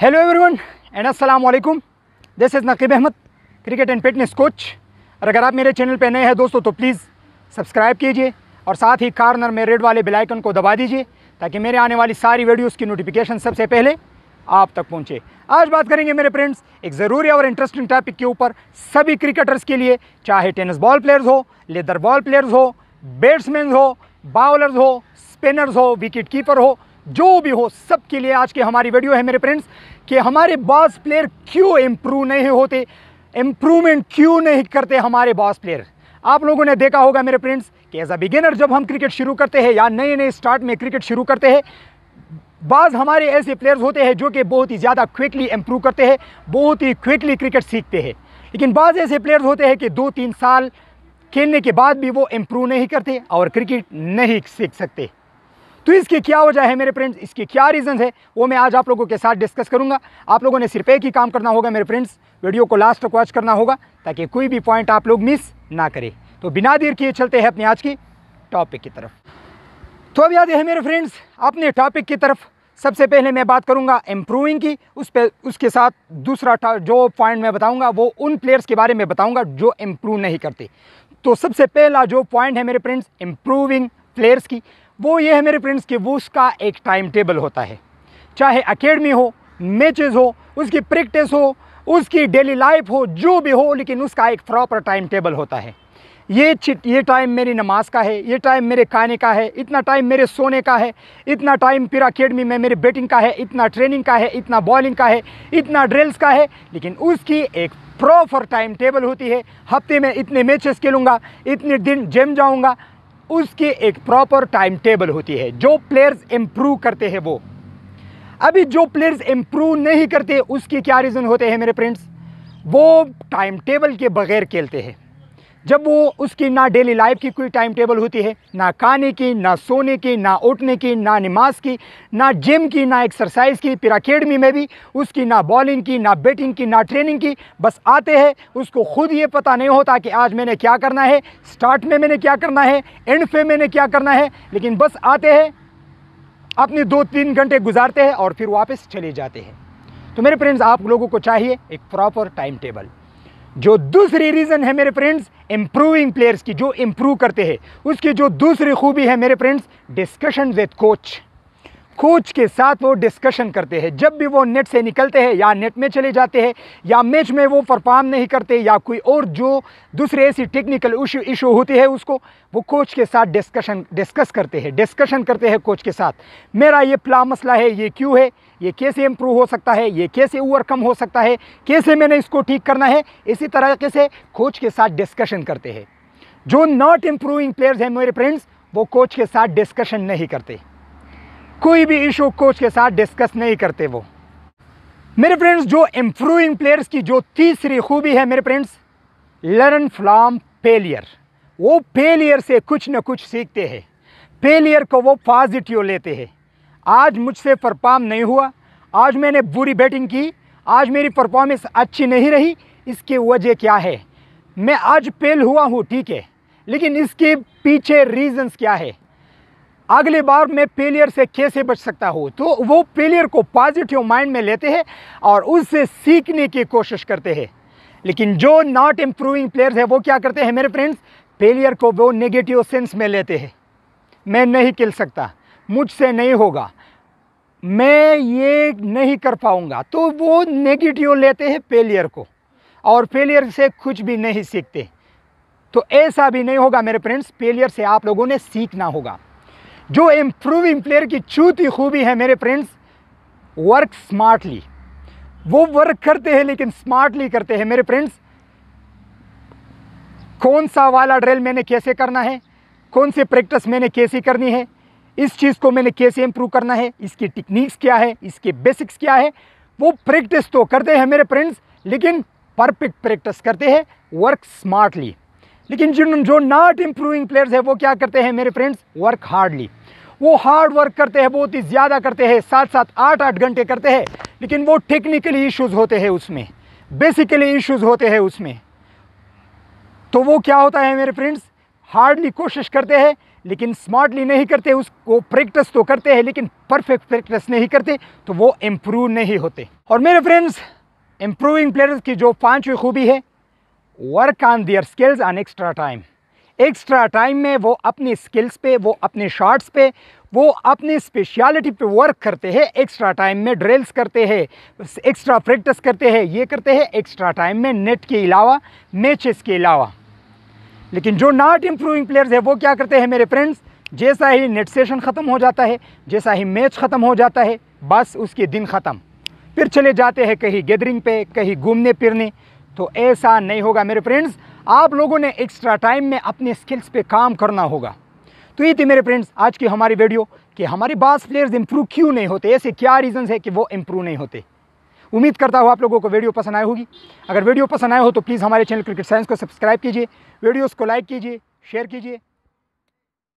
hello everyone and अस्सलाम वालेकुम this is Naqeeb Ahmed cricket and fitness coach और अगर आप मेरे चैनल पर नए हैं दोस्तों तो प्लीज़ सब्सक्राइब कीजिए और साथ ही कार्नर में रेड वाले आइकन को दबा दीजिए ताकि मेरे आने वाली सारी वीडियोज़ की नोटिफिकेशन सबसे पहले आप तक पहुँचे आज बात करेंगे मेरे फ्रेंड्स एक ज़रूरी और इंटरेस्टिंग टॉपिक के ऊपर सभी क्रिकेटर्स के लिए चाहे टेनिस बॉल प्लेयर्स हो लेदर बॉल प्लेयर्स हो बैट्समैन हो बाउलर्स हो स्पिनर्स हो विकेट कीपर हो जो भी हो सबके लिए आज की हमारी वीडियो है मेरे फ्रेंड्स कि हमारे बॉस प्लेयर क्यों इम्प्रूव नहीं होते इम्प्रूवमेंट क्यों नहीं करते हमारे बॉस प्लेयर आप लोगों ने देखा होगा मेरे फ्रेंड्स कि एज अ बिगिनर जब हम क्रिकेट शुरू करते हैं या नए नए स्टार्ट में क्रिकेट शुरू करते हैं बाज़ हमारे ऐसे प्लेयर्स होते हैं जो कि बहुत ही ज़्यादा क्विकली इम्प्रूव करते हैं बहुत ही क्विकली क्रिकेट सीखते हैं लेकिन बाज़ ऐसे प्लेयर्स होते हैं कि दो तीन साल खेलने के बाद भी वो इम्प्रूव नहीं करते और क्रिकेट नहीं सीख सकते तो इसकी क्या वजह है मेरे फ्रेंड्स इसके क्या रीज़न है वो मैं आज आप लोगों के साथ डिस्कस करूँगा आप लोगों ने सिर्फ एक ही काम करना होगा मेरे फ्रेंड्स वीडियो को लास्ट तक वॉच करना होगा ताकि कोई भी पॉइंट आप लोग मिस ना करें तो बिना देर किए चलते हैं अपने आज की टॉपिक की तरफ तो अब याद है मेरे फ्रेंड्स अपने टॉपिक की तरफ सबसे पहले मैं बात करूंगा एम्प्रूविंग की उस पर उसके साथ दूसरा जो पॉइंट मैं बताऊंगा वो उन प्लेयर्स के बारे में बताऊंगा जो इम्प्रूव नहीं करते तो सबसे पहला जो पॉइंट है मेरे फ्रेंड्स इम्प्रूविंग प्लेयर्स की वो ये है मेरे फ्रेंड्स कि वो उसका एक टाइम टेबल होता है चाहे अकेडमी हो मैचेस हो उसकी प्रैक्टिस हो उसकी डेली लाइफ हो जो भी हो लेकिन उसका एक प्रॉपर टाइम टेबल होता है ये ये टाइम मेरी नमाज का है ये टाइम मेरे खाने का है इतना टाइम मेरे सोने का है इतना टाइम फिर अकेडमी में मेरे बैटिंग का है इतना ट्रेनिंग का है इतना बॉलिंग का है इतना ड्रिल्स का है लेकिन उसकी एक प्रॉपर टाइम टेबल होती है हफ्ते में इतने मैचेस खेलूँगा इतने दिन जिम जाऊँगा उसकी एक प्रॉपर टाइम टेबल होती है जो प्लेयर्स इम्प्रूव करते हैं वो अभी जो प्लेयर्स इम्प्रूव नहीं करते उसके क्या रीज़न होते हैं मेरे फ्रेंड्स वो टाइम टेबल के बगैर खेलते हैं जब वो उसकी ना डेली लाइफ की कोई टाइम टेबल होती है ना खाने की ना सोने की ना उठने की ना नमाज की ना जिम की ना एक्सरसाइज की फिर अकेडमी में भी उसकी ना बॉलिंग की ना बैटिंग की ना ट्रेनिंग की बस आते हैं उसको खुद ये पता नहीं होता कि आज मैंने क्या करना है स्टार्ट में मैंने क्या करना है एंड पे मैंने क्या करना है लेकिन बस आते हैं अपने दो तीन घंटे गुजारते हैं और फिर वापस चले जाते हैं तो मेरे फ्रेंड्स आप लोगों को चाहिए एक प्रॉपर टाइम टेबल जो दूसरी रीज़न है मेरे फ्रेंड्स इम्प्रूविंग प्लेयर्स की जो इम्प्रूव करते हैं उसकी जो दूसरी खूबी है मेरे friends discussion with coach coach के साथ वो डिस्कशन करते हैं जब भी वो नेट से निकलते हैं या नेट में चले जाते हैं या मैच में वो परफॉर्म नहीं करते या कोई और जो दूसरे ऐसी टेक्निकल इशू होती है उसको वो कोच के साथ डिस्कशन डिस्कस करते हैं डिस्कशन करते हैं कोच के साथ मेरा ये प्ला मसला है ये क्यों है ये कैसे इम्प्रूव हो सकता है ये कैसे ओवरकम हो सकता है कैसे मैंने इसको ठीक करना है इसी तरीके से कोच के साथ डिस्कशन करते हैं जो नॉट इम्प्रूविंग प्लेयर्स हैं मेरे फ्रेंड्स वो कोच के साथ डिस्कशन नहीं करते कोई भी इशू कोच के साथ डिस्कस नहीं करते वो मेरे फ्रेंड्स जो इम्प्रूविंग प्लेयर्स की जो तीसरी खूबी है मेरे फ्रेंड्स लर्न फ्राम फेलियर वो फेलियर से कुछ ना कुछ सीखते हैं फेलियर को वो पॉजिटिव लेते हैं आज मुझसे परफॉर्म नहीं हुआ आज मैंने बुरी बैटिंग की आज मेरी परफॉर्मेंस अच्छी नहीं रही इसकी वजह क्या है मैं आज फेल हुआ हूँ ठीक है लेकिन इसके पीछे रीजंस क्या है अगली बार मैं फेलियर से कैसे बच सकता हूँ तो वो फेलियर को पॉजिटिव माइंड में लेते हैं और उससे सीखने की कोशिश करते हैं लेकिन जो नॉट इम्प्रूविंग प्लेयर्स है वो क्या करते हैं मेरे फ्रेंड्स फेलियर को वो नेगेटिव सेंस में लेते हैं मैं नहीं खेल सकता मुझसे नहीं होगा मैं ये नहीं कर पाऊँगा तो वो नेगेटिव लेते हैं फेलियर को और फेलियर से कुछ भी नहीं सीखते तो ऐसा भी नहीं होगा मेरे फ्रेंड्स फेलियर से आप लोगों ने सीखना होगा जो इम्प्रूविंग प्लेयर की छूती खूबी है मेरे फ्रेंड्स वर्क स्मार्टली वो वर्क करते हैं लेकिन स्मार्टली करते हैं मेरे फ्रेंड्स कौन सा वाला ड्रिल मैंने कैसे करना है कौन सी प्रैक्टिस मैंने कैसे करनी है इस चीज़ को मैंने कैसे इम्प्रूव करना है इसकी टेक्निक्स क्या है इसके बेसिक्स क्या है वो प्रैक्टिस तो करते हैं मेरे फ्रेंड्स लेकिन परफेक्ट प्रैक्टिस करते हैं वर्क स्मार्टली लेकिन जिन जो नॉट इम्प्रूविंग प्लेयर्स है वो क्या करते हैं मेरे फ्रेंड्स वर्क हार्डली वो हार्ड वर्क करते हैं बहुत ही ज़्यादा करते हैं सात सात आठ आठ घंटे करते हैं लेकिन वो टेक्निकली इश्यूज होते हैं उसमें बेसिकली इश्यूज होते हैं उसमें तो वो क्या होता है मेरे फ्रेंड्स हार्डली कोशिश करते हैं लेकिन स्मार्टली नहीं करते उसको प्रैक्टिस तो करते हैं लेकिन परफेक्ट प्रैक्टिस नहीं करते तो वो इम्प्रूव नहीं होते और मेरे फ्रेंड्स इम्प्रूविंग प्लेयर्स की जो पाँचवीं खूबी है work on their skills on extra time extra time में वो अपनी स्किल्स पे वो अपने शॉट्स पे वो अपनी स्पेशलिटी पे वर्क करते हैं एक्स्ट्रा टाइम में ड्रिल्स करते हैं एक्स्ट्रा प्रैक्टिस करते हैं ये करते हैं एक्स्ट्रा टाइम में नेट के अलावा मैचेस के अलावा लेकिन जो नॉट इम्प्रूविंग प्लेयर्स है वो क्या करते हैं मेरे फ्रेंड्स जैसा ही नेट सेशन ख़त्म हो जाता है जैसा ही मैच ख़त्म हो जाता है बस उसके दिन ख़त्म फिर चले जाते हैं कहीं गैदरिंग पे कहीं घूमने फिरने तो ऐसा नहीं होगा मेरे फ्रेंड्स आप लोगों ने एक्स्ट्रा टाइम में अपने स्किल्स पे काम करना होगा तो ये थी मेरे फ्रेंड्स आज की हमारी वीडियो कि हमारे बास प्लेयर्स इंप्रूव क्यों नहीं होते ऐसे क्या रीज़न्स है कि वो इम्प्रूव नहीं होते उम्मीद करता हूँ आप लोगों को वीडियो पसंद आई होगी अगर वीडियो पसंद आए हो तो प्लीज़ हमारे चैनल क्रिकेट साइंस को सब्सक्राइब कीजिए वीडियोज़ को लाइक कीजिए शेयर कीजिए